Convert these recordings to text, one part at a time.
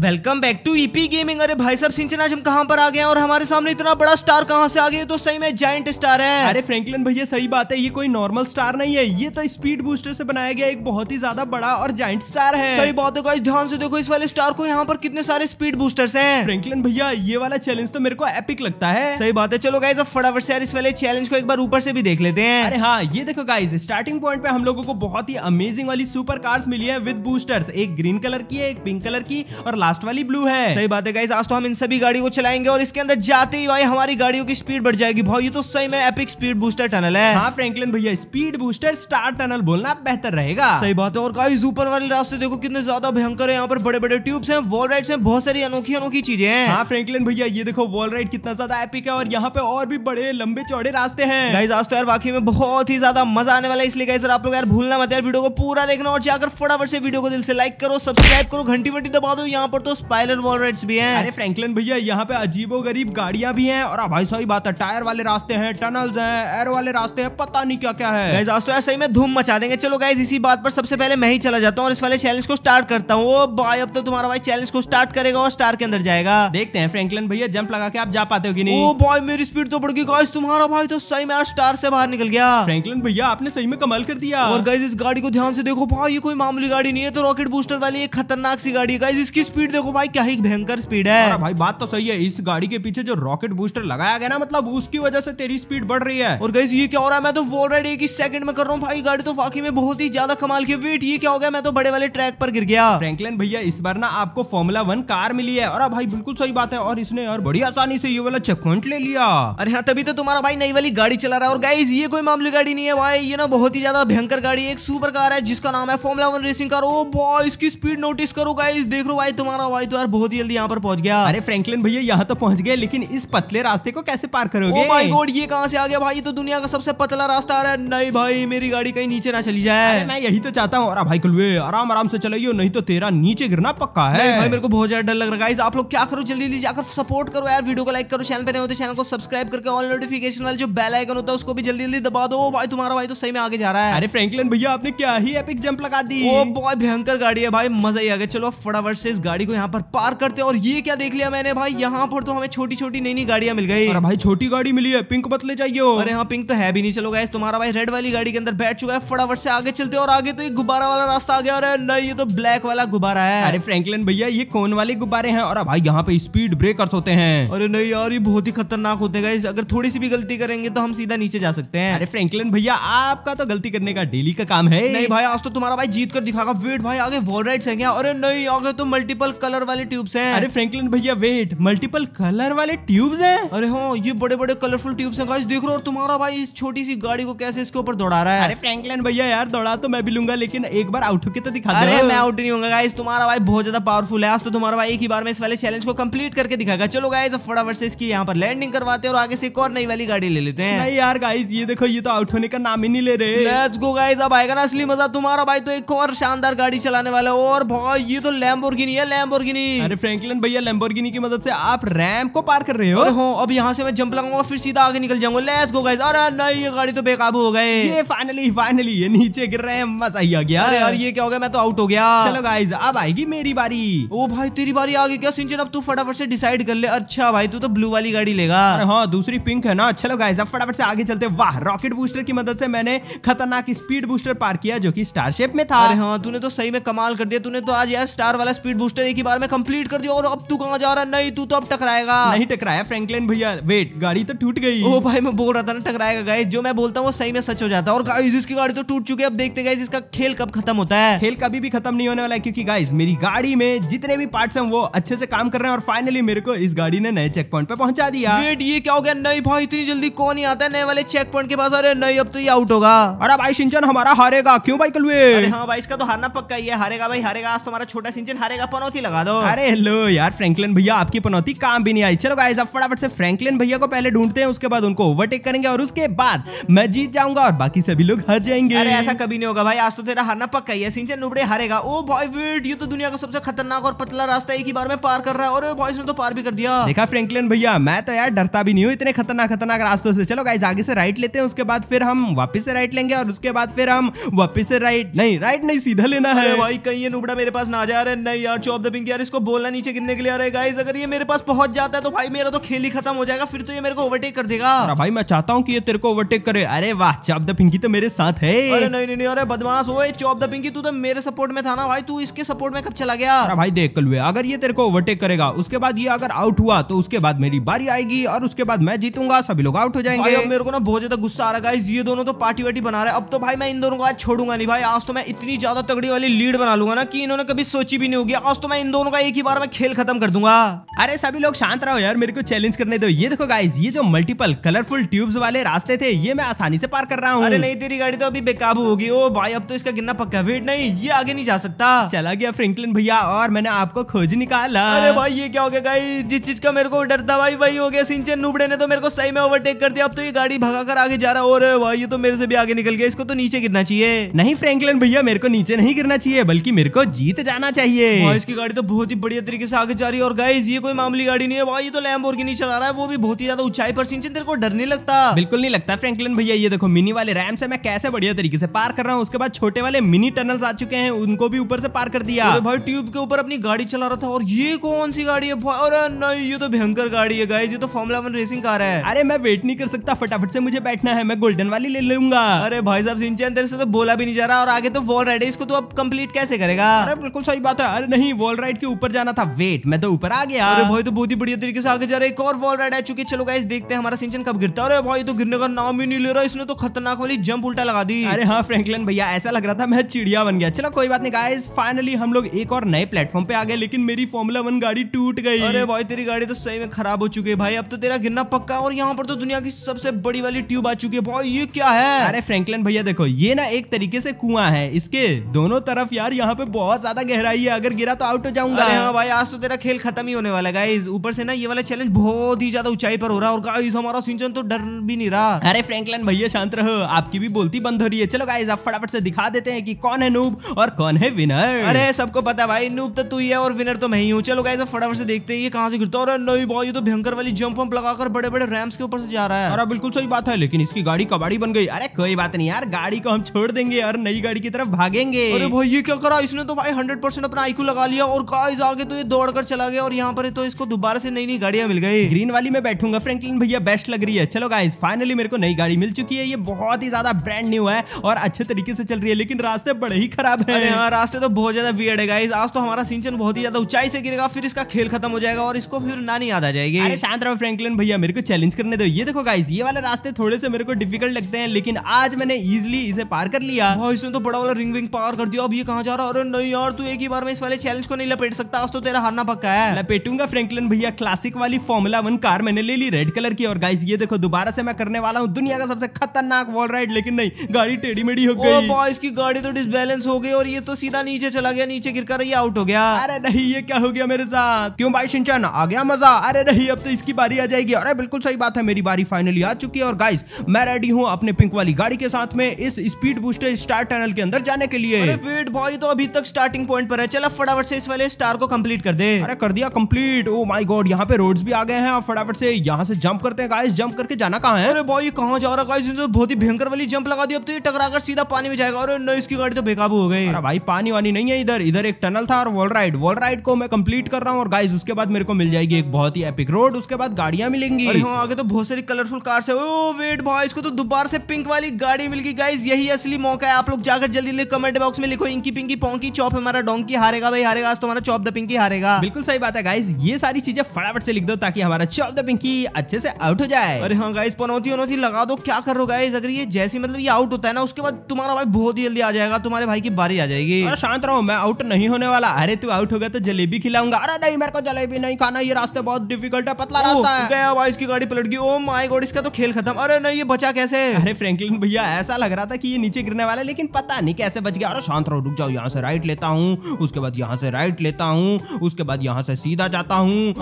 welcome back to EP gaming अरे भाई साहब सिंचन आज हम कहां पर आ गए हैं और हमारे सामने इतना बड़ा स्टार कहां से आ गया तो सही में जाइंट स्टार है अरे फ्रैंकलिन भैया सही बात है ये कोई नॉर्मल स्टार नहीं है ये तो स्पीड बूस्टर से बनाया गया एक बहुत ही ज्यादा बड़ा और जाइंट स्टार है सही बात है ध्यान से देखो इस वाले स्टार को यहाँ पर कितने सारे स्पीड बूस्टर्स है फ्रेंकलिन भैया ये वाला चैलेंज तो मेरे को एपिक लगता है सही बात है चलो गाइज अब फटाफट से यार इस वाले चैलेंज को एक बार ऊपर से भी देख लेते हैं अरे हाँ ये देखो गाइज स्टार्टिंग पॉइंट पे हम लोगों को बहुत ही अमेजिंग वाली सुपर कार्स मिली है विद बूस्टर्स एक ग्रीन कलर की है एक पिंक कलर की और लास्ट वाली ब्लू है सही बात है आज तो हम इन सभी गाड़ी को चलाएंगे और इसके अंदर जाते ही भाई हमारी गाड़ियों की स्पीड बढ़ जाएगी भाई ये तो सही में एपिक स्पीड बूस्टर टनल है हाँ फ्रेंकलिन भैया स्पीड बूस्टर स्टार टनल बोलना बेहतर रहेगा सही बात है और गाइज ऊपर वाले रास्ते देखो कितने ज्यादा भयंकर है यहाँ पर बड़े बड़े ट्यूब्स है वॉल राइड्स है बहुत सारी अनोखी अनोखी चीजें हैं हाँ फ्रेंकलिन भैया ये देखो वॉल राइड कितना ज्यादा एपिक है और यहाँ पे और भी बड़े लंबे चौड़े रास्ते हैं गाइज आज तो यार वाकई में बहुत ही ज्यादा मजा आने वाला है इसलिए गाइज आप लोग यार भूलना मत यार वीडियो को पूरा देखना और जाकर फटाफट से वीडियो को दिल से लाइक करो सब्सक्राइब करो घंटी वंटी दबा दो यहाँ पर ऊपर तो स्पाइलर वॉलरेट्स भी हैं अरे फ्रैंकलिन भैया यहाँ पे अजीबो गरीब गाड़िया भी हैं और भाई सही बात है टायर वाले रास्ते हैं टनल्स हैं एयर वाले रास्ते हैं पता नहीं क्या क्या है तो यार सही में धूम मचा देंगे चलो गाइज इसी बात पर सबसे पहले मैं ही चला जाता हूँ और इस वाले चैलेंज को स्टार्ट करता हूँ ओ भाई अब तो तुम्हारा भाई चैलेंज को स्टार्ट करेगा और स्टार के अंदर जाएगा देखते हैं फ्रैंकलिन भैया जंप लगा के आप जा पाते हो कि नहीं बॉय मेरी स्पीड तो बढ़ गई गाइस तुम्हारा भाई तो सही मेरा स्टार से बाहर निकल गया फ्रैंकलिन भैया आपने सही में कमल कर दिया और गाइज इस गाड़ी को ध्यान से देखो भाई ये कोई मामूली गाड़ी नहीं है तो रॉकेट बूस्टर वाली खतरनाक सी गाड़ी है गाइज इसकी स्पीड देखो भाई क्या ही भयंकर स्पीड है भाई बात तो सही है इस गाड़ी के पीछे जो रॉकेट बूस्टर लगाया गया ना मतलब उसकी वजह से तेरी स्पीड बढ़ रही है और गई ये क्या हो रहा है मैं तो ऑलरेडी इक्कीस सेकंड में कर रहा हूँ भाई गाड़ी तो बाकी में बहुत ही ज्यादा कमाल की वेट ये क्या हो गया मैं तो बड़े वाले ट्रैक पर गिर गया फ्रेंकलिन भैया इस बार ना आपको फॉर्मुला वन कार मिली है और भाई बिल्कुल सही बात है और इसने यार बड़ी आसानी से ये वाला चेक पॉइंट ले लिया अरे हाँ तभी तो तुम्हारा भाई नई वाली गाड़ी चला रहा है और गाइज ये कोई मामूली गाड़ी नहीं है भाई ये ना बहुत ही ज्यादा भयंकर गाड़ी एक सुपर कार है जिसका नाम है formula one racing car oh boy इसकी स्पीड नोटिस करो गाइज देख रो भाई तुम तुम्हारा भाई तो यार बहुत जल्दी यहाँ पर पहुंच गया अरे फ्रैंकलिन भैया यहाँ तो पहुंच गए लेकिन इस पतले रास्ते को कैसे पार करोगे ओ माय गॉड ये कहाँ से आ गया भाई तो दुनिया का सबसे पतला रास्ता आ रहा है नहीं भाई मेरी गाड़ी कहीं नीचे ना चली जाए मैं यही तो चाहता हूँ भाई कुल आराम आराम से चलाइयो नहीं तो तेरा नीचे गिरना पक्का है भाई मेरे को बहुत ज्यादा डर लग रहा है आप लोग क्या करो जल्दी जल्दी जाकर सपोर्ट करो यार वीडियो को लाइक करो चैनल पर नहीं होते चैनल को सब्सक्राइब करके ऑल नोटिफिकेशन वाले जो बेल आइकन होता है उसको भी जल्दी जल्दी दबा दो oh भाई तुम्हारा भाई तो सही में आगे जा रहा है अरे फ्रेंकलिन भैया आपने क्या ही एपिक जंप लगा दी oh, बहुत भयंकर गाड़ी है भाई मजा ही आ गया चलो फटाफट से इस गाड़ी गाड़ी को यहाँ पर पार्क करते और ये क्या देख लिया मैंने भाई यहाँ पर तो हमें छोटी छोटी नई नई गाड़ियां मिल गई भाई छोटी गाड़ी मिली है पिंक बतले चाहिए जाइए अरे यहाँ पिंक तो है भी नहीं चलो गैस तुम्हारा भाई रेड वाली गाड़ी के अंदर बैठ चुका है फटाफट से आगे चलते और आगे तो एक गुब्बारा वाला रास्ता आ गया और नहीं ये तो ब्लैक वाला गुब्बारा है अरे फ्रेंकलिन भैया ये कौन वाले गुब्बारे हैं और भाई यहाँ पे स्पीड ब्रेकर्स होते हैं अरे नहीं यार ये बहुत ही खतरनाक होते हैं अगर थोड़ी सी भी गलती करेंगे तो हम सीधा नीचे जा सकते हैं अरे फ्रेंकलिन भैया आपका तो गलती करने का डेली का काम है नहीं भाई आज तो तुम्हारा भाई जीत कर दिखागा वेट भाई आगे वॉल राइड्स है क्या अरे नहीं आगे तो मल्टीपल मल्टीपल कलर वाले ट्यूब्स हैं अरे फ्रेंकलिन भैया वेट मल्टीपल कलर वाले ट्यूब्स हैं अरे हाँ ये बड़े बड़े कलरफुल ट्यूब्स हैं गाइस देख रहे हो और तुम्हारा भाई इस छोटी सी गाड़ी को कैसे इसके ऊपर दौड़ा रहा है अरे फ्रेंकलिन भैया यार दौड़ा तो मैं भी लूंगा लेकिन एक बार आउट होकर तो दिखा अरे मैं आउट नहीं हूँ गाइस तुम्हारा भाई बहुत ज्यादा पावरफुल है आज तो तुम्हारा भाई एक ही बार में इस वाले चैलेंज को कम्प्लीट करके दिखाएगा चलो गाइस अब फटाफट से इसकी यहाँ पर लैंडिंग करवाते हैं और आगे से एक और नई वाली गाड़ी ले लेते हैं नहीं यार गाइस ये देखो ये तो आउट होने का नाम ही नहीं ले रहे लेट्स गो गाइस अब आएगा ना असली मजा तुम्हारा भाई तो एक और शानदार गाड़ी चलाने वाला है और भाई ये तो लैम्बोर्गिनी है लैम्बोर्गिनी अरे फ्रैंकलिन भैया लैम्बोर्गिनी की मदद से आप रैम को पार कर रहे हो हो हाँ, अब यहाँ से मैं जंप लगाऊंगा फिर सीधा आगे निकल जाऊंगा लेट्स गो गाइस अरे नहीं ये गाड़ी तो बेकाबू हो गए ये फाइनली फाइनली ये नीचे गिर रहे हैं मजा ही आ गया अरे यार ये क्या हो गया मैं तो आउट हो गया चलो गाइस अब आएगी मेरी बारी ओ भाई तेरी बारी आ गई क्या सिंचन अब तू फटाफट से डिसाइड कर ले अच्छा भाई तू तो ब्लू वाली गाड़ी लेगा अरे हाँ दूसरी पिंक है ना चलो गाइस अब फटाफट से आगे चलते वाह रॉकेट बूस्टर की मदद से मैंने खतरनाक स्पीड बूस्टर पार किया जो कि स्टारशिप में था अरे हाँ तूने तो सही में कमाल कर दिया तूने तो आज यार स्टार वाला स्पीड बूस्टर एक ही बार में कंप्लीट कर दिया और अब तू कहाँ जा रहा है नहीं तू तो अब टकराएगा नहीं टकराया फ्रैंकलिन भैया वेट गाड़ी तो टूट गई ओ भाई मैं बोल रहा था ना टकराएगा गाय जो मैं बोलता हूँ वो सही में सच हो जाता है और गाइस इसकी गाड़ी तो टूट चुकी है अब देखते गाइस इसका खेल कब खत्म होता है खेल कभी भी खत्म नहीं होने वाला है क्योंकि गाइस मेरी गाड़ी में जितने भी पार्ट है वो अच्छे से काम कर रहे हैं और फाइनली मेरे को इस गाड़ी ने नए चेक पॉइंट पे पहुंचा दिया वेट ये क्या हो गया नहीं भाई इतनी जल्दी कौन ही आता है नए वाले चेक पॉइंट के पास अरे नहीं अब तो ये आउट होगा अरे भाई सिंचन हमारा हारेगा क्यों भाई कलवे हाँ भाई इसका तो हारना पक्का ही है हारेगा भाई हारेगा आज तुम्हारा तो छोटा सिंचन हारेगा पनौती पनौती लगा दो अरे हेलो यार फ्रैंकलिन भैया आपकी पनौती काम भी नहीं आई चलो गाइस अब फटाफट से फ्रैंकलिन भैया को पहले ढूंढते हैं उसके बाद उनको ओवरटेक करेंगे और उसके बाद मैं जीत जाऊंगा और बाकी सभी लोग हर जाएंगे अरे ऐसा कभी नहीं होगा भाई आज तो तेरा हारना पक्का ही है सिंचन नुबड़े हारेगा ओ बॉय वेट ये तो दुनिया का सबसे खतरनाक और पतला रास्ता एक ही बार में पार कर रहा है और बॉयज ने तो पार भी कर दिया देखा फ्रेंकलिन भैया मैं तो यार डरता भी नहीं हूँ इतने खतरनाक खतरनाक रास्तों से चलो गाइज आगे से राइट लेते हैं उसके बाद फिर हम वापिस से राइट लेंगे और उसके बाद फिर हम वापिस से राइट नहीं राइट नहीं सीधा लेना है भाई कहीं नुबड़ा मेरे पास ना जा रहा है नहीं यार चौप दबेंगे यार इसको बोलना नीचे गिरने के लिए आ अरे गाइज अगर ये मेरे पास पहुंच जाता है तो भाई मेरा तो खेल ही खत्म हो जाएगा फिर तो ये मेरे को ओवरटेक कर देगा भाई मैं चाहता हूँ कि ये तेरे को ओवरटेक करे अरे वाह चॉप द पिंकी तो मेरे साथ है अरे नहीं नहीं अरे बदमाश हो चॉप द पिंकी तू तो मेरे सपोर्ट में था ना भाई तू इसके सपोर्ट में कब चला गया भाई देख कल अगर ये तेरे को ओवरटेक करेगा उसके बाद ये अगर आउट हुआ तो उसके बाद मेरी बारी आएगी और उसके बाद मैं जीतूंगा सभी लोग आउट हो जाएंगे अब मेरे को ना बहुत ज्यादा गुस्सा आ रहा है ये दोनों तो पार्टी वार्टी बना रहे अब तो भाई मैं इन दोनों को आज छोड़ूंगा नहीं भाई आज तो मैं इतनी ज्यादा तगड़ी वाली लीड बना लूंगा ना कि इन्होंने कभी सोची भी नहीं होगी आज तो तो मैं इन दोनों का एक ही बार में खेल खत्म कर दूंगा अरे सभी लोग शांत रहो यार मेरे को चैलेंज करने दो ये देखो गाइज ये जो मल्टीपल कलरफुल ट्यूब्स वाले रास्ते थे ये मैं आसानी से पार कर रहा हूँ अरे नहीं तेरी गाड़ी तो अभी बेकाबू होगी ओ भाई अब तो इसका गिरना पक्का वेट नहीं ये आगे नहीं जा सकता चला गया फ्रेंकलिन भैया और मैंने आपको खोज निकाला अरे भाई ये क्या हो गया गाई जिस चीज का मेरे को डर था भाई वही हो गया सिंचे नुबड़े ने तो मेरे को सही में ओवरटेक कर दिया अब तो ये गाड़ी भगा कर आगे जा रहा और भाई ये तो मेरे से भी आगे निकल गया इसको तो नीचे गिरना चाहिए नहीं फ्रेंकलिन भैया मेरे को नीचे नहीं गिरना चाहिए बल्कि मेरे को जीत जाना चाहिए इसकी गाड़ी तो बहुत ही बढ़िया तरीके से आगे जा रही है और गाइज ये कोई मामूली गाड़ी नहीं है भाई ये तो लैम्बोर की नहीं चला रहा है वो भी बहुत ही ज्यादा ऊंचाई पर सिंचन तेरे को डर नहीं लगता बिल्कुल नहीं लगता फ्रेंकलिन भैया ये देखो मिनी वाले रैम से मैं कैसे बढ़िया तरीके से पार कर रहा हूँ उसके बाद छोटे वाले मिनी टनल आ चुके हैं उनको भी ऊपर से पार कर दिया भाई ट्यूब के ऊपर अपनी गाड़ी चला रहा था और ये कौन सी गाड़ी है अरे नहीं ये तो भयंकर गाड़ी है गाइज ये तो फॉर्मला वन रेसिंग कार है अरे मैं वेट नहीं कर सकता फटाफट से मुझे बैठना है मैं गोल्डन वाली ले लूंगा अरे भाई साहब सिंचन तेरे से तो बोला भी नहीं जा रहा और आगे तो वॉल राइड है इसको तो अब कंप्लीट कैसे करेगा अरे बिल्कुल सही बात है अरे नहीं वो वॉल राइड के ऊपर जाना था वेट मैं तो ऊपर आ गया अरे भाई तो बहुत ही बढ़िया तरीके से आगे जा रहा है एक और वॉल राइड आ चुकी है चलो गाइस देखते हैं हमारा सिंचन कब गिरता है अरे भाई तो गिरने का नाम ही नहीं ले रहा इसने तो खतरनाक वाली जंप उल्टा लगा दी अरे हाँ फ्रेंकलिन भैया ऐसा लग रहा था मैं चिड़िया बन गया चलो कोई बात नहीं गाइस फाइनली हम लोग एक और नए प्लेटफॉर्म पे आ गए लेकिन मेरी फॉर्मुला वन गाड़ी टूट गई अरे भाई तेरी गाड़ी तो सही में खराब हो चुकी है भाई अब तो तेरा गिरना पक्का और यहाँ पर तो दुनिया की सबसे बड़ी वाली ट्यूब आ चुकी है भाई ये क्या है अरे फ्रेंकलिन भैया देखो ये ना एक तरीके से कुआ है इसके दोनों तरफ यार यहाँ पे बहुत ज्यादा गहराई है अगर गिरा तो आउट आउट हो जाऊंगा हाँ भाई आज तो तेरा खेल खत्म ही होने वाला गाइज ऊपर से ना ये वाला चैलेंज बहुत ही ज्यादा ऊंचाई पर हो रहा है और गाइज हमारा सिंचन तो डर भी नहीं रहा अरे फ्रेंकलन भैया शांत रहो आपकी भी बोलती बंद हो रही है चलो गाइज आप फटाफट से दिखा देते हैं की कौन है नूब और कौन है विनर अरे सबको पता भाई नूब तो तू ही है और विनर तो मैं ही हूँ चलो गाइज आप फटाफट से देखते हैं ये कहाँ से गिरता और नई भाई तो भयंकर वाली जंप वंप लगाकर बड़े बड़े रैम्स के ऊपर से जा रहा है अरे बिल्कुल सही बात है लेकिन इसकी गाड़ी कबाड़ी बन गई अरे कोई बात नहीं यार गाड़ी को हम छोड़ देंगे और नई गाड़ी की तरफ भागेंगे अरे भाई ये क्या करा इसने तो भाई हंड्रेड परसेंट अपना आईकू लगा लिया और गाइस आगे तो ये दौड़ कर चला गया और यहाँ पर तो इसको दोबारा से नई नई गाड़ियां मिल गई ग्रीन वाली में बैठूंगा फ्रेंकलिन भैया बेस्ट लग रही है चलो गाइस फाइनली मेरे को नई गाड़ी मिल चुकी है ये बहुत ही ज्यादा ब्रांड न्यू है और अच्छे तरीके से चल रही है लेकिन रास्ते बड़े ही खराब है हाँ रास्ते तो बहुत ज्यादा बियड है गाइस आज तो हमारा सिंचन बहुत ही ज्यादा ऊंचाई से गिरेगा फिर इसका खेल खत्म हो जाएगा और इसको फिर ना नहीं याद आ जाएगी अरे शांत रहो फ्रेंकलिन भैया मेरे को चैलेंज करने दो ये देखो गाइस ये वाले रास्ते थोड़े से मेरे को डिफिकल्ट लगते हैं लेकिन आज मैंने इजिली इसे पार कर लिया इसने तो बड़ा वाला रिंग विंग पार कर दिया अब ये कहा जा रहा है अरे नहीं यार तू एक ही बार में इस वाले चैलेंज को नहीं लपेट सकता आज तो तेरा हारना पक्का है लपेटूंगा फ्रेंकलिन भैया क्लासिक वाली फॉर्मुला वन कार मैंने ले ली रेड कलर की और गाइस ये देखो दोबारा से मैं करने वाला हूँ दुनिया का सबसे खतरनाक वॉल राइड लेकिन नहीं गाड़ी टेढ़ी मेढ़ी हो गई बॉयस की गाड़ी तो डिसबैलेंस हो गई और ये तो सीधा नीचे चला गया नीचे गिर कर आउट हो गया अरे नहीं ये क्या हो गया मेरे साथ क्यों भाई सिंचन आ गया मजा अरे नहीं अब तो इसकी बारी आ जाएगी अरे बिल्कुल सही बात है मेरी बारी फाइनली आ चुकी है और गाइस मैं रेडी हूँ अपने पिंक वाली गाड़ी के साथ में इस स्पीड बूस्टर स्टार टनल के अंदर जाने के लिए वेट भाई तो अभी तक स्टार्टिंग पॉइंट पर है चला फटाफट से इस वाले स्टार को कंप्लीट कर दे अरे कर दिया कंप्लीट ओ माय गॉड यहाँ पे रोड्स भी आ गए हैं और फटाफट से यहाँ से जंप करते हैं गाइस जंप करके जाना कहाँ है अरे भाई कहाँ जा रहा गाइस तो बहुत ही भयंकर वाली जंप लगा दी अब तो ये टकरा कर सीधा पानी में जाएगा और नहीं इसकी गाड़ी तो बेकाबू हो गई अरे भाई पानी वानी नहीं है इधर इधर एक टनल था और वॉल राइड वॉल राइड को मैं कम्प्लीट कर रहा हूँ और गाइज उसके बाद मेरे को मिल जाएगी एक बहुत ही एपिक रोड उसके बाद गाड़िया मिलेंगी हाँ आगे तो बहुत सारी कलरफुल कार से ओ वेट भाई इसको तो दोबारा से पिंक वाली गाड़ी मिल गई गाइस यही असली मौका है आप लोग जाकर जल्दी कमेंट बॉक्स में लिखो इंकी पिंकी पोंकी चौप हमारा डोंकी हारेगा भाई हारेगा पास तुम्हारा चॉप द पिंकी हारेगा बिल्कुल सही बात है गाइज ये सारी चीजें फटाफट से लिख दो ताकि हमारा चॉप द पिंकी अच्छे से आउट हो जाए अरे हाँ गाइज पनौती उनौती लगा दो क्या करो गाइज अगर ये जैसे मतलब ये आउट होता है ना उसके बाद तुम्हारा भाई बहुत ही जल्दी आ जाएगा तुम्हारे भाई की बारी आ जाएगी शांत रहो मैं आउट नहीं होने वाला अरे तू आउट हो गया तो जलेबी खिलाऊंगा अरे नहीं मेरे को जलेबी नहीं खाना ये रास्ता बहुत डिफिकल्ट है पतला रास्ता है गया भाई इसकी गाड़ी पलट गई ओ माय गॉड इसका तो खेल खत्म अरे नहीं ये बचा कैसे अरे फ्रैंकलिन भैया ऐसा लग रहा था कि ये नीचे गिरने वाला है लेकिन पता नहीं कैसे बच गया अरे शांत रहो रुक जाओ यहाँ से राइट लेता हूँ उसके बाद यहाँ से राइट राइट लेता हूँ उसके बाद यहाँ से सीधा जाता हूँ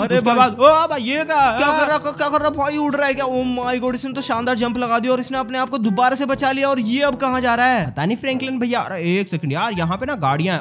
भाई उड़ रहा है क्या ओ माय गॉड इसने तो शानदार जंप लगा दिया और इसने अपने आप को दोबारा से बचा लिया और ये अब कहा जा रहा है पता नहीं फ्रैंकलिन भैया एक सेकंड यार यहाँ पे ना गाड़ियां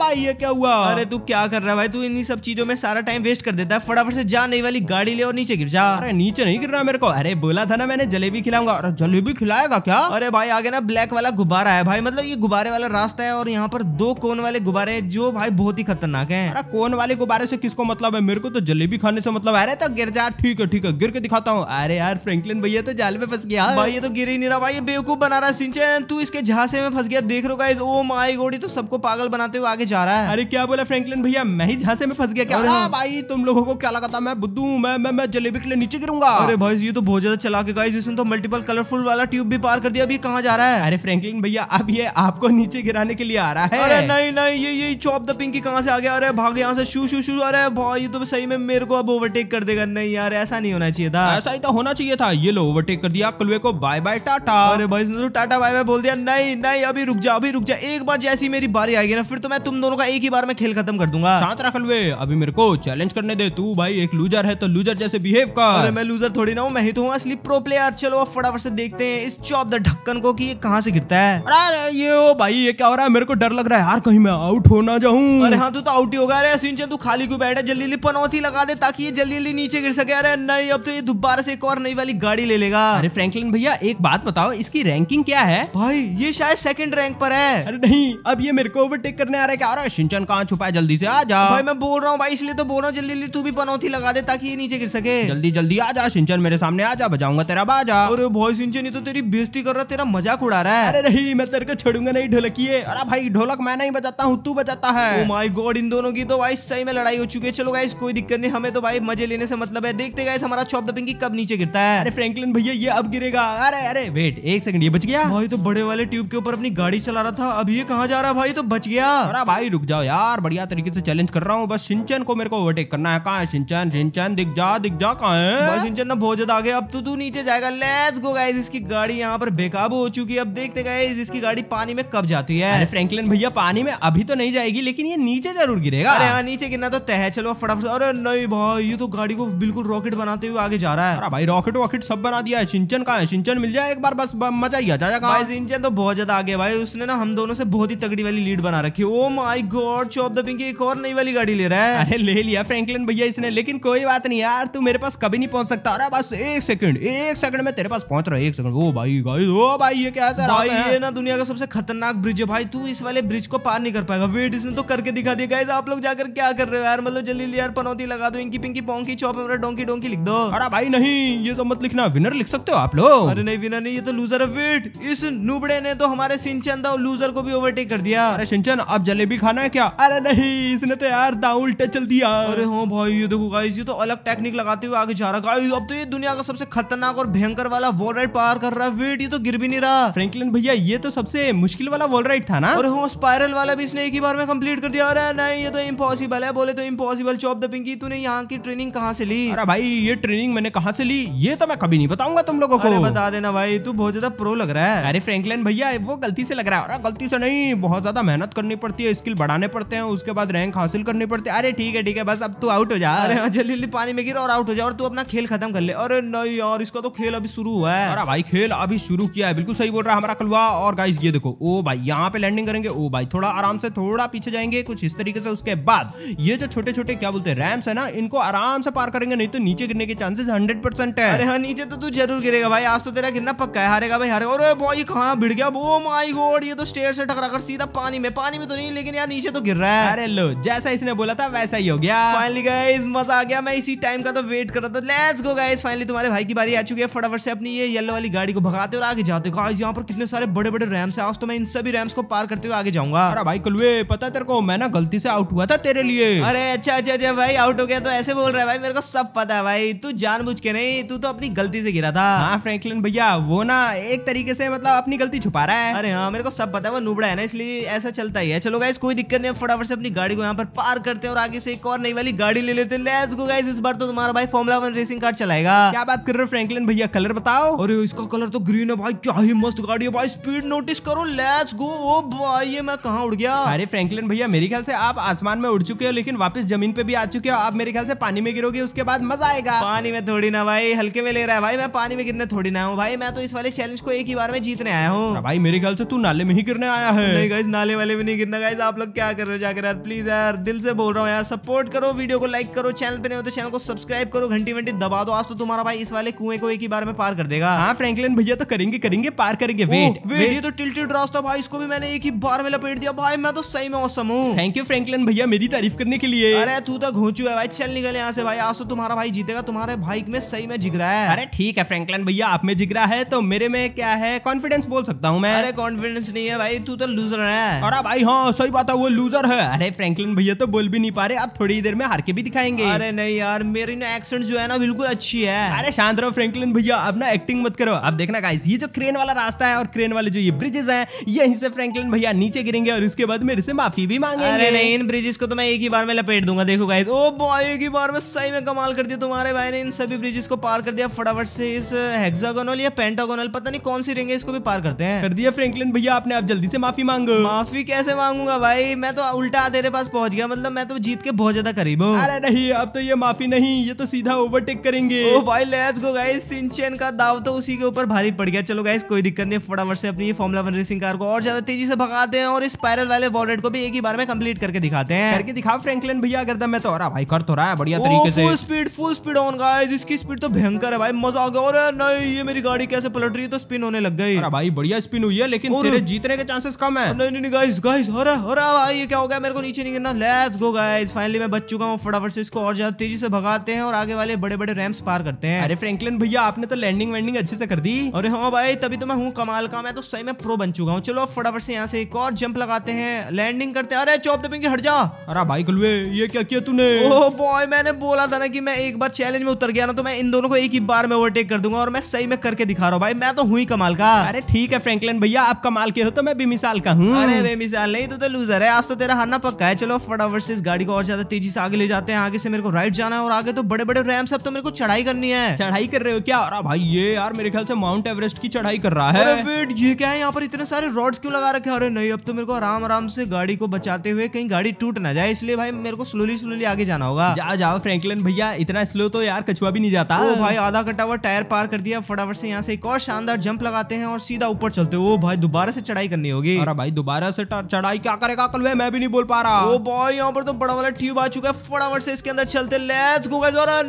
भाई ये क्या हुआ अरे तू क्या कर रहा है भाई तू इन सब चीजों में सारा टाइम वेस्ट कर देता है फटाफट से जा नहीं वाली गाड़ी ले और नीचे गिर जा अरे नीचे नहीं गिर रहा मेरे को अरे बोला था ना मैंने जलेबी खिलाऊंगा अरे जलेबी खिलाएगा क्या अरे भाई आगे ना ब्लैक वाला गुब्बारा है भाई मतलब ये गुब्बारे वाला रास्ता है और यहाँ पर दो कोन वाले गुब्बारे जो भाई बहुत ही खतरनाक है अरे कौन वाले गुब्बारे से किसको मतलब है मेरे को तो जलेबी खाने से मतलब अरे तो गिर जा ठीक है ठीक है गिर के दिखाता हूँ अरे यार फ्रेंकलिन भैया तो जाल में फंस गया भाई ये तो गिर ही नहीं रहा भाई बेवकूफ बना रहा सिंचन तू इसके झांसे में फंस गया देख रहा ओ माई गोड़ी तो सबको पागल बनाते हुए आगे जा रहा है अरे क्या बोला फ्रेंकलिन भैया मैं ही झांसे में फंस गया क्या भाई तुम लोगों को क्या लगा था मैं बुद्धू मैं मैं मैं जलेबी के लिए नीचे गिरूंगा अरे भाई ये तो बहुत ज्यादा चला के गाइस इसने तो मल्टीपल कलरफुल वाला ट्यूब भी पार कर दिया अभी कहाँ जा रहा है अरे फ्रेंकलिन भैया अब ये आपको नीचे गिराने के लिए आ रहा है अरे नहीं नहीं ये ये चॉप द पिंकी कहाँ से आगे आ रहा है भाग यहाँ से शू शू शू आ रहा है भाई तो सही में मेरे को अब ओवरटेक कर देगा नहीं यार ऐसा नहीं होना चाहिए था ऐसा ही तो होना चाहिए था ये लो ओवरटेक कर दिया कलवे को बाय बाय टाटा अरे भाई तो टाटा बाय बाय बोल दिया नहीं नहीं अभी रुक जा अभी रुक जा एक बार जैसी मेरी बारी आएगी ना फिर तो मैं तुम दोनों का एक ही बार में खेल खत्म कर दूंगा शांत रख कलवे अभी मेरे को चैलेंज करने दे तू भाई एक लूजर है तो लूजर जैसे बिहेव कर अरे मैं लूजर थोड़ी ना हूँ मैं ही तो हूँ असली प्रो प्लेयर चलो अब फटाफट से देखते हैं इस चौप द ढक्कन को की कहाँ से गिरता है अरे ये भाई ये क्या हो रहा है मेरे को डर लग रहा है यार कहीं मैं आउट हो ना जाऊँ अरे हाँ तू तो आउट ही होगा अरे चल तू खाली क्यों बैठा जल्दी जल्दी पनौती लगा दे ताकि ये जल्दी जल्दी नीचे गिर सके अरे नहीं अब तो ये दोबारा से एक और नई वाली गाड़ी ले लेगा अरे फ्रैंकलिन भैया एक बात बताओ इसकी रैंकिंग क्या है भाई ये शायद सेकंड रैंक पर है अरे नहीं अब ये मेरे को ओवरटेक करने आ रहा है क्या अरे सिंचन कहाँ छुपा है जल्दी से आ जा भाई मैं बोल रहा हूँ भाई इसलिए तो बोल रहा हूँ जल्दी जल्दी तू भी पनौती लगा दे ताकि ये नीचे गिर सके जल्दी जल्दी आ जा सिंचन मेरे सामने आ जा बजाऊंगा तेरा बाजा अरे भाई सिंचन ये तो तेरी बेइज्जती कर रहा तेरा मजाक उड़ा रहा है अरे नहीं मैं तेरे को छोड़ूंगा नहीं ढोलकिए अरे भाई ढोलक मैं नहीं बजाता हूँ तू बजाता है माय oh गॉड गॉड इन दोनों की तो भाई सही में लड़ाई हो चुकी है चलो गाइस कोई दिक्कत नहीं हमें तो भाई मजे लेने से मतलब है देखते गाइस हमारा चॉप द पिंकी कब नीचे गिरता है अरे फ्रैंकलिन भैया ये अब गिरेगा अरे अरे वेट एक सेकंड ये बच गया भाई तो बड़े वाले ट्यूब के ऊपर अपनी गाड़ी चला रहा था अब ये कहाँ जा रहा है भाई तो बच गया अरे भाई रुक जाओ यार बढ़िया तरीके से चैलेंज कर रहा हूँ बस सिंचन को मेरे को ओवरटेक करना है कहा सिंचन सिंचन दिख जा दिख जा कहा है सिंचन ना बहुत आगे अब तो तू नीचे जाएगा लेट्स गो गाइस इसकी गाड़ी यहाँ पर बेकाबू हो चुकी है अब देखते गाइस इसकी गाड़ी पानी में कब जाती है फ्रैंकलिन भैया पानी में अभी तो नहीं जाएगी लेकिन ये नीचे जरूर गिरेगा अरे यहाँ नीचे गिरना तो तह चलो फटाफट अरे नहीं भाई ये तो गाड़ी को बिल्कुल रॉकेट बनाते हुए आगे जा रहा है भाई रॉकेट वॉकेट सब बना दिया है सिंचन का है सिंचन मिल जाए एक बार बस मजा ही आ जाएगा सिंचन तो बहुत ज्यादा आगे भाई उसने ना हम दोनों से बहुत ही तगड़ी वाली लीड बना रखी oh my God chop the Pinky एक और नई वाली गाड़ी ले रहा है अरे ले लिया फ्रेंकलिन भैया इसने लेकिन कोई बात नहीं यार तू मेरे पास कभी नहीं पहुंच सकता अरे बस एक सेकंड एक सेकंड में तेरे पास पहुंच रहा है एक सेकंड ओ oh भाई गाइस ओ oh भाई ये क्या है सर भाई ये ना दुनिया का सबसे खतरनाक ब्रिज है भाई तू इस वाले ब्रिज को पार नहीं कर पाएगा वेट इसने तो करके दिखा दिया ये आप लोग जाकर क्या कर रहे हो यार मतलब जल्दी यार पनौती लगा दो इनकी पिंकी पोंकी चौप मेरा डोंकी डोंकी लिख दो अरे भाई नहीं ये सब मत लिखना विनर लिख सकते हो आप लोग अरे नहीं विनर नहीं ये तो लूजर है वेट इस नुबड़े ने तो हमारे सिंचन था लूजर को भी ओवरटेक कर दिया अरे सिंचन आप जलेबी खाना है क्या अरे नहीं इसने तो यार दाऊ उल्टा चल दिया अरे हाँ भाई ये देखो गाइस ये तो अलग टेक्निक लगाते हुए आगे जा रहा गाइज अब तो ये दुनिया का सबसे खतरनाक और भयंकर वाला वॉल राइड पार कर रहा है वेट ये तो गिर भी नहीं रहा फ्रेंकलिन भैया ये तो सबसे मुश्किल वाला वॉल राइड था ना और हाँ स्पायरल वाला भी इसने एक ही बार में कम्प्लीट कर दिया अरे नहीं ये तो इम्पॉसिबल है बोले तो इम्पॉसिबल चॉप द पिंकी तूने यहाँ की ट्रेनिंग कहाँ से ली अरे भाई ये ट्रेनिंग मैंने कहाँ से ली ये तो मैं कभी नहीं बताऊंगा तुम लोगों को बता देना भाई तू बहुत ज्यादा प्रो लग रहा है अरे फ्रेंकलैंड भैया वो गलती से लग रहा है अरे गलती से नहीं बहुत ज्यादा मेहनत करनी पड़ती है स्किल बढ़ाने पड़ते हैं उसके बाद रैंक हासिल करनी पड़ती है अरे ठीक है ठीक है बस अब तू आउट हो जा अरे हाँ, जल्दी जल्दी पानी में गिर और आउट हो जा और तू अपना खेल खत्म कर ले अरे नहीं यार इसका तो खेल अभी शुरू हुआ है अरे भाई खेल अभी शुरू किया है बिल्कुल सही बोल रहा है हमारा कलवा और गाइस ये देखो ओ भाई यहाँ पे लैंडिंग करेंगे ओ भाई थोड़ा आराम से थोड़ा पीछे जाएंगे कुछ इस तरीके से उसके बाद ये जो छोटे छोटे क्या बोलते हैं रैम्स है ना इनको आराम से पार करेंगे नहीं तो नीचे गिरने के चांसेस हंड्रेड परसेंट है अरे हाँ नीचे तो तू जरूर गिरेगा भाई आज तो तेरा गिरना पक्का है हारेगा भाई हारेगा अरे भाई कहाँ भिड़ गया वो माई गोड ये तो स्टेयर से टकरा कर सीधा पानी में पानी में तो नहीं लेकिन यार नीचे तो गिर रहा है अरे लो जैसा इसने बोला था वैसा ही हो गया फाइनली गाइस मजा आ गया मैं इसी टाइम का तो वेट कर रहा था लेट्स गो गाइस फाइनली तुम्हारे भाई की बारी आ चुकी है फटाफट से अपनी ये येलो वाली गाड़ी को भगाते और आगे जाते गाइस यहाँ पर कितने सारे बड़े बड़े रैम्स है आज तो मैं इन सभी रैम्स को पार करते हुए आगे जाऊंगा अरे भाई कलवे पता है तेरे को मैं ना गलती गलती से आउट हुआ था तेरे लिए अरे अच्छा अच्छा अच्छा भाई आउट हो गया तो ऐसे बोल रहा है भाई मेरे को सब पता है भाई तू जान के नहीं तू तो अपनी गलती से गिरा था हाँ फ्रेंकलिन भैया वो ना एक तरीके से मतलब अपनी गलती छुपा रहा है अरे हाँ मेरे को सब पता है वो नुबड़ा है ना इसलिए ऐसा चलता ही है चलो गाइस कोई दिक्कत नहीं फटाफट से अपनी गाड़ी को यहाँ पर पार करते और आगे से एक और नई वाली गाड़ी ले लेते लेट्स गो गाइस इस बार तो तुम्हारा भाई फॉर्मुला वन रेसिंग कार चलाएगा क्या बात कर रहे हो फ्रेंकलिन भैया कलर बताओ अरे इसका कलर तो ग्रीन है भाई क्या ही मस्त गाड़ी है भाई स्पीड नोटिस करो लेट्स गो ओ भाई ये मैं कहा उड़ गया अरे फ्रेंकलिन भैया मेरे ख्याल से आप आसमान में उड़ चुके हो लेकिन वापस जमीन पे भी आ चुके हो आप मेरे ख्याल से पानी में गिरोगे उसके बाद मजा आएगा पानी में थोड़ी ना भाई हल्के में ले रहा है भाई मैं पानी में गिरने थोड़ी ना हूँ भाई मैं तो इस वाले चैलेंज को एक ही बार में जीतने आया हूँ भाई मेरे ख्याल से तू नाले में ही गिरने आया है नहीं नाले वाले में नहीं गिरना गाइज आप लोग क्या कर रहे हो जाकर यार प्लीज यार दिल से बोल रहा हूँ यार सपोर्ट करो वीडियो को लाइक करो चैनल पे नहीं हो तो चैनल को सब्सक्राइब करो घंटी वंटी दबा दो आज तो तुम्हारा भाई इस वाले कुएं को एक ही बार में पार कर देगा हाँ फ्रेंकलिन भैया तो करेंगे करेंगे पार करेंगे वेट वेट ये तो टिल्टेड रास्ता भाई इसको भी मैंने एक ही बार में लपेट दिया भाई मैं तो सही में मौसम हूँ थैंक यू फ्रैंकलिन भैया मेरी तारीफ करने के लिए अरे तू तो घोचू है भाई चल निकल यहाँ से भाई आज तो तुम्हारा भाई जीतेगा तुम्हारे भाई में सही में जिगरा है अरे ठीक है फ्रैंकलिन भैया आप में जिगरा है तो मेरे में क्या है कॉन्फिडेंस बोल सकता हूँ मैं अरे कॉन्फिडेंस नहीं है भाई तू तो लूजर है और भाई हाँ सही बात है वो लूजर है अरे फ्रेंकलन भैया तो बोल भी नहीं पा रहे आप थोड़ी देर में हार के भी दिखाएंगे अरे नहीं यार मेरी ना एक्सेंट जो है ना बिल्कुल अच्छी है अरे शांत रहो फ्रेंकलन भैया अब ना एक्टिंग मत करो अब देखना गाइस ये जो क्रेन वाला रास्ता है और क्रेन वाले जो ये ब्रिजेस है यहीं से फ्रैंकलिन भैया नीचे गिरेंगे और उसके बाद मेरे से माफी भी मांगेंगे नहीं इन ब्रिजेस को तो मैं एक ही बार में लपेट दूंगा देखो गाइस ओ भाई एक ही बार में सही में कमाल कर दिया तुम्हारे भाई ने इन सभी ब्रिजेस को पार कर दिया फटाफट से इस हेक्सागोनल या पेंटागोनल पता नहीं कौन सी रिंग है इसको भी पार करते हैं कर दिया फ्रैंकलिन भैया आपने आप जल्दी से माफी मांगो माफी कैसे मांगूंगा भाई मैं तो उल्टा तेरे पास पहुंच गया मतलब मैं तो जीत के बहुत ज्यादा करीब हूँ अरे नहीं अब तो ये माफी नहीं ये तो सीधा ओवरटेक करेंगे ओ भाई लेट्स गो गाइस सिंचन का दाव तो उसी के ऊपर भारी पड़ गया चलो गाइस कोई दिक्कत नहीं फटाफट से अपनी फॉर्मुला वन रेसिंग कार को और ज्यादा तेजी से भगाते हैं और इस स्पायरल वाले वॉलेट को भी एक ही बार में कंप्लीट करके दिखाते हैं करके दिखाओ फ्रैंकलिन भैया अगर मैं तो रहा भाई कर तो रहा है बढ़िया तरीके से full speed full speed on guys इसकी स्पीड तो भयंकर है भाई मजा आ गया और नहीं ये मेरी गाड़ी कैसे पलट रही है तो स्पिन होने लग गई अरे भाई बढ़िया स्पिन हुई है लेकिन तेरे जीतने के चांसेस कम है नहीं नहीं गाइस गाइस अरे अरे भाई ये क्या हो गया मेरे को नीचे नहीं गिरना लेट्स गो गाइस फाइनली मैं बच चुका हूँ फटाफट से इसको और ज्यादा तेजी से भगाते हैं और आगे वाले बड़े बड़े रैम्प पार करते हैं अरे फ्रैंकलिन भैया आपने तो लैंडिंग वैंडिंग अच्छे से कर दी अरे हाँ भाई तभी तो मैं हूँ कमाल का मैं तो सही में प्रो बन चुका हूँ चलो फटाफट से यहाँ से एक और जंप लगाते हैं लैंडिंग करते हैं अरे चौप छुपेंगे हट जा अरे भाई कलवे ये क्या किया तूने ओ बॉय मैंने बोला था ना कि मैं एक बार चैलेंज में उतर गया ना तो मैं इन दोनों को एक ही बार में ओवरटेक कर दूंगा और मैं सही में करके दिखा रहा हूँ भाई मैं तो हूँ कमाल का अरे ठीक है फ्रेंकलिन भैया आप कमाल के हो तो मैं बेमिसाल का हूँ अरे बेमिसाल नहीं तो, लूजर है आज तो तेरा हारना पक्का है चलो फटाफट से इस गाड़ी को और ज्यादा तेजी से आगे ले जाते हैं आगे से मेरे को राइट जाना है और आगे तो बड़े बड़े रैम सब तो मेरे को चढ़ाई करनी है चढ़ाई कर रहे हो क्या अरे भाई ये यार मेरे ख्याल से माउंट एवरेस्ट की चढ़ाई कर रहा है ये क्या है यहाँ पर इतने सारे रॉड्स क्यों लगा रखे अरे नहीं अब तो मेरे को आराम आराम से गाड़ी को बचाते हुए कहीं कहीं गाड़ी टूट ना जाए इसलिए भाई मेरे को स्लोली स्लोली आगे जाना होगा जा जाओ फ्रैंकलिन भैया इतना स्लो तो यार कछुआ भी नहीं जाता ओ भाई आधा घंटा हुआ टायर पार कर दिया फटाफट से यहाँ से एक और शानदार जंप लगाते हैं और सीधा ऊपर चलते हो भाई दोबारा से चढ़ाई करनी होगी अरे भाई दोबारा से चढ़ाई क्या करेगा कल मैं भी नहीं बोल पा रहा भाई यहाँ पर तो बड़ा वाला ट्यूब आ चुका है फटाफट से इसके अंदर चलते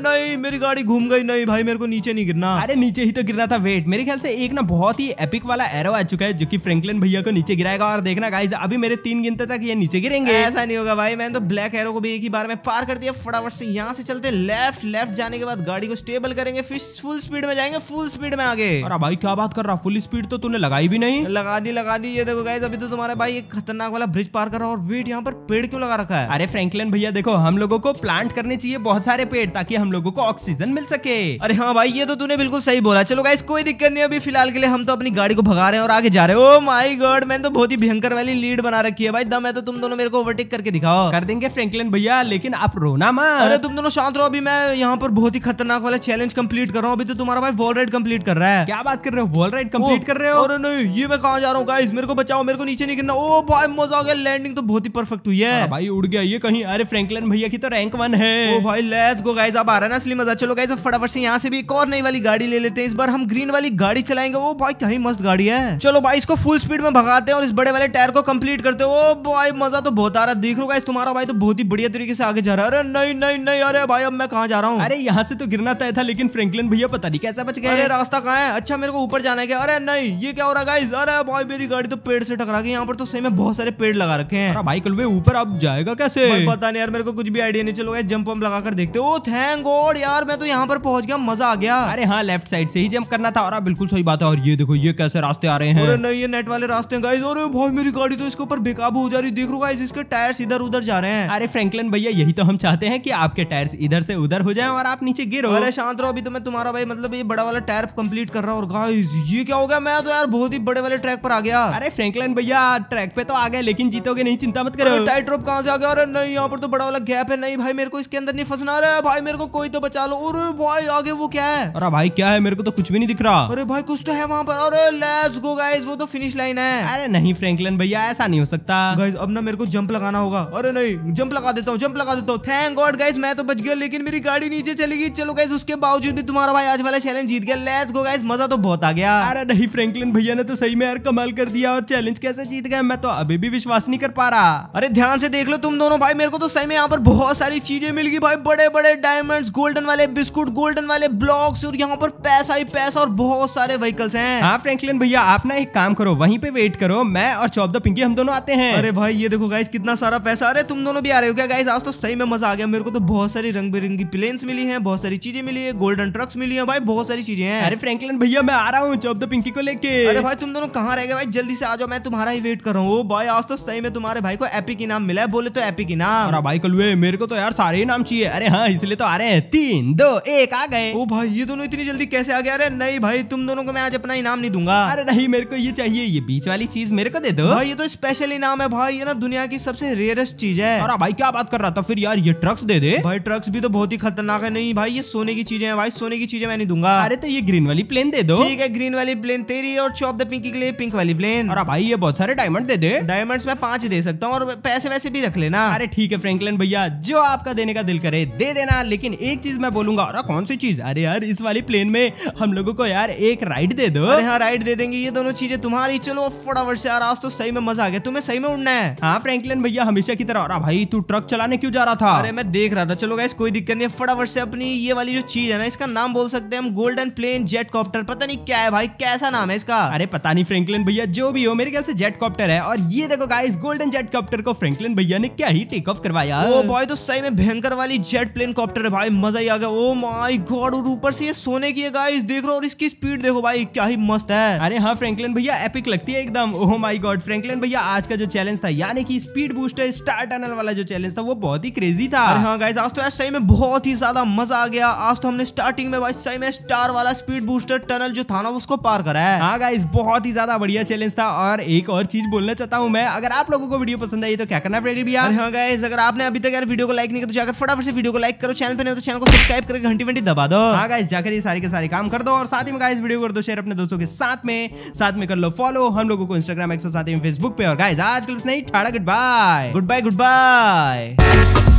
नहीं मेरी गाड़ी घूम गई नहीं भाई मेरे को नीचे नहीं गिरना अरे नीचे ही तो गिर था वेट मेरे ख्याल से एक ना बहुत ही एपिक वाला एरो आ चुका है जो की फ्रैंकलिन भैया को नीचे गिराएगा और देखना गाइस अभी मेरे तीन गिनते तक ये नीचे गिरेंगे ऐसा नहीं होगा भाई मैंने तो ब्लैक एरो को भी एक ही बार में पार कर दिया फटाफट से यहाँ से चलते लेफ्ट लेफ्ट जाने के बाद गाड़ी को स्टेबल करेंगे फिर फुल स्पीड में जाएंगे फुल स्पीड में आगे अरे भाई क्या बात कर रहा फुल स्पीड तो तूने लगाई भी नहीं लगा दी लगा दी ये देखो गाइज अभी तो तुम्हारे भाई एक खतरनाक वाला ब्रिज पार कर रहा और वेट यहाँ पर पेड़ क्यों लगा रखा है अरे फ्रेंकलिन भैया देखो हम लोगों को प्लांट करने चाहिए बहुत सारे पेड़ ताकि हम लोगों को ऑक्सीजन मिल सके अरे हाँ भाई ये तो तूने बिल्कुल सही बोला चलो गाइस कोई दिक्कत नहीं अभी फिलहाल के लिए हम तो अपनी गाड़ी को भगा रहे हैं और आगे जा रहे हैं ओ माई गॉड मैंने तो बहुत ही भयंकर वाली लीड बना रखी है भाई दम है तो तुम दोनों मेरे को ओवरटेक करके दिखाओ कर देंगे फ्रेंकलिन भैया लेकिन आप रोना मत अरे तुम दोनों शांत रहो अभी मैं यहाँ पर बहुत ही खतरनाक वाला चैलेंज कंप्लीट कर रहा हूँ अभी तो तुम्हारा भाई वॉल राइड कंप्लीट कर रहा है क्या बात कर रहे हो वॉल राइड कंप्लीट कर रहे हो अरे नहीं ये मैं कहा जा रहा हूँ गाइस मेरे को बचाओ मेरे को नीचे नहीं गिरना ओ भाई मजा आ गया लैंडिंग तो बहुत ही परफेक्ट हुई है हाँ भाई उड़ गया ये कहीं अरे फ्रेंकलिन भैया की तो रैंक वन है भाई लेट्स गो गाइस अब आ रहा है ना असली मजा चलो गाइस अब फटाफट से यहाँ से भी एक और नई वाली गाड़ी ले लेते हैं इस बार हम ग्रीन वाली गाड़ी चलाएंगे वो भाई कहीं मस्त गाड़ी है चलो भाई इसको फुल स्पीड में भगाते हैं और इस बड़े वाले टायर को कंप्लीट करते हो भाई मजा तो बहुत बता रहा देख रहा तुम्हारा भाई तो बहुत ही बढ़िया तरीके से आगे जा रहा है अरे नहीं नहीं नहीं अरे भाई अब मैं कहाँ जा रहा हूँ अरे यहाँ से तो गिरना तय था लेकिन फ्रेंकलिन भैया पता नहीं कैसे बच गए अरे रास्ता कहाँ है अच्छा मेरे को ऊपर जाना है अरे नहीं ये क्या हो रहा गाइस अरे भाई मेरी गाड़ी तो पेड़ से टकरा गई यहाँ पर तो सही में बहुत सारे पेड़ लगा रखे हैं भाई कल ऊपर अब जाएगा कैसे पता नहीं यार मेरे को कुछ भी आइडिया नहीं चलो जंप वम्प लगाकर देखते हो थैंक गॉड यार मैं तो यहाँ पर पहुंच गया मजा आ गया अरे हाँ लेफ्ट साइड से ही जंप करना था और हाँ, बिल्कुल सही बात है और ये देखो ये कैसे रास्ते आ रहे हैं नहीं ये नेट वाले रास्ते गाइज और भाई मेरी गाड़ी तो इसके ऊपर बेकाबू हो जा रही देख रहा इसके टायर्स इधर उधर जा रहे हैं अरे फ्रैंकलिन भैया यही तो हम चाहते हैं कि आपके टायर्स इधर से उधर हो जाए और आप नीचे हो अरे शांत रहो अभी तो मैं तुम्हारा भाई मतलब ये बड़ा वाला टायर कम्प्लीट कर रहा हूँ और ये क्या हो गया मैं तो यार बहुत ही बड़े वाले ट्रैक पर आ गया अरे फ्रेंकलन भैया ट्रैक पे तो आ गए लेकिन जीतोगे नहीं चिंता मत करो टाइट ड्रॉप कहाँ से आ गया अरे नहीं यहाँ पर तो बड़ा वाला गैप है नहीं भाई मेरे को इसके अंदर नहीं फंसना रहा भाई मेरे को कोई तो बचा लो भाई आगे वो क्या है अरे भाई क्या है मेरे को तो कुछ भी नहीं दिख रहा अरे भाई कुछ तो है वहाँ पर अरे लेट्स गो गाइस वो तो फिनिश लाइन है अरे नहीं फ्रैंकलिन भैया ऐसा नहीं हो सकता गाइस अब ना मेरे को जंप लगाना होगा अरे नहीं जंप लगा देता हूँ जंप लगा देता हूँ थैंक गॉड गाइस मैं तो बच गया लेकिन मेरी गाड़ी नीचे चली गई चलो गाइस उसके बावजूद भी तुम्हारा भाई आज वाला चैलेंज जीत गया लेट्स गो गाइस मजा तो बहुत आ गया अरे नहीं फ्रैंकलिन भैया ने तो सही में यार कमाल कर दिया और चैलेंज कैसे जीत गया मैं तो अभी भी विश्वास नहीं कर पा रहा अरे ध्यान से देख लो तुम दोनों भाई मेरे को तो सही में यहाँ पर बहुत सारी चीजें मिल गई भाई बड़े बड़े डायमंड गोल्डन वाले बिस्कुट गोल्डन वाले ब्लॉक्स और यहाँ पर पैसा ही पैसा और बहुत सारे व्हीकल्स हैं हाँ फ्रैंकलिन भैया आप ना एक काम करो वहीं पे वेट करो मैं और चौदह द पिंकी हम दोनों आते हैं अरे भाई ये देखो गाइस कितना इतना सारा पैसा अरे तुम दोनों भी आ रहे हो क्या गाइज आज तो सही में मजा आ गया मेरे को तो बहुत सारी रंग बिरंगी प्लेन्स मिली है बहुत सारी चीजें मिली है गोल्डन ट्रक्स मिली है भाई बहुत सारी चीजें हैं अरे फ्रैंकलिन भैया मैं आ रहा हूँ चौब द पिंकी को लेके अरे भाई तुम दोनों कहाँ रह गए भाई जल्दी से आ जाओ मैं तुम्हारा ही वेट कर रहा हूँ भाई आज तो सही में तुम्हारे भाई को एपिक इनाम मिला है बोले तो एपिक इनाम अरे भाई कलुए मेरे को तो यार सारे ही नाम चाहिए अरे हाँ इसलिए तो आ रहे हैं तीन दो एक आ गए ओ भाई ये दोनों इतनी जल्दी कैसे आ गए अरे नहीं भाई तुम दोनों को मैं आज अपना इनाम नहीं दूंगा अरे नहीं मेरे को ये चाहिए ये बीच वाली चीज मेरे को दे दो भाई ये तो स्पेशल इनाम है भाई ये ना दुनिया की सबसे सबसे रेयरेस्ट चीज है अरे भाई क्या बात कर रहा था फिर यार ये ट्रक्स दे दे भाई ट्रक्स भी तो बहुत ही खतरनाक है नहीं भाई ये सोने की चीजें हैं भाई सोने की चीजें मैं नहीं दूंगा अरे तो ये ग्रीन वाली प्लेन दे दो ठीक है ग्रीन वाली प्लेन तेरी और चॉप द पिंकी के लिए पिंक वाली प्लेन और भाई ये बहुत सारे डायमंड दे दे डायमंड मैं पांच दे सकता हूँ और पैसे वैसे भी रख लेना अरे ठीक है फ्रेंकलिन भैया जो आपका देने का दिल करे दे देना लेकिन एक चीज मैं बोलूंगा अरे कौन सी चीज अरे यार इस वाली प्लेन में हम लोगो को यार एक राइड दे दो अरे हाँ राइड दे देंगे ये दोनों चीजें तुम्हारी चलो फटाफट से यार आज तो सही में मजा आ गया तुम्हें सही में उड़ना है हाँ फ्रेंकलिन भैया हमेशा की तरह रहा भाई तू ट्रक चलाने क्यों जा रहा था अरे मैं देख रहा था चलो गाइस कोई दिक्कत नहीं है फटाफट से अपनी ये वाली जो चीज है ना इसका नाम बोल सकते हैं हम गोल्डन प्लेन जेट कॉप्टर पता नहीं क्या है भाई कैसा नाम है इसका अरे पता नहीं फ्रेंकलिन भैया जो भी हो मेरे ख्याल से जेट कॉप्टर है और ये देखो गाइस गोल्डन जेट कॉप्टर को फ्रेंकलिन भैया ने क्या ही टेक ऑफ करवाया ओ भाई तो सही में भयंकर वाली जेट प्लेन कॉप्टर है भाई मजा ही आ गया ओ माई गॉड और ऊपर से ये सोने की है गाइस देख रहा और इसकी स्पीड देखो भाई क्या ही मस्त है अरे हाँ फ्रेंकलिन भैया एपिक लगती है एकदम ओ माई गॉड फ्रेंकलिन भैया आज का जो चैलेंज था यानी कि स्पीड बूस्टर स्टार टनल वाला जो चैलेंज था वो बहुत ही क्रेजी था अरे हाँ गाइस आज तो यार सही में बहुत ही ज्यादा मजा आ गया आज तो हमने स्टार्टिंग में भाई सही में स्टार वाला स्पीड बूस्टर टनल जो था ना उसको पार करा है हाँ गाइस बहुत ही ज्यादा बढ़िया चैलेंज था और एक और चीज बोलना चाहता हूँ मैं अगर आप लोगों को वीडियो पसंद आई तो क्या करना पड़ेगा भैया हाँ गाइस अगर आपने अभी तक यार वीडियो को लाइक नहीं किया तो जाकर फटाफट से वीडियो को लाइक करो चैनल पर नहीं तो चैनल को सब्सक्राइब करके घंटी वंटी दबा दो हाँ गाइस जाकर ये सारे के सारे काम कर दो और साथ ही में गाइज वीडियो कर दो शेयर अपने दोस्तों के साथ में साथ में कर लो फॉलो हम लोगों को इंस्टाग्राम एक्सो साथ में फेसबुक पे और गाइस आज कल नहीं ठाड़ा good bye bye good bye good bye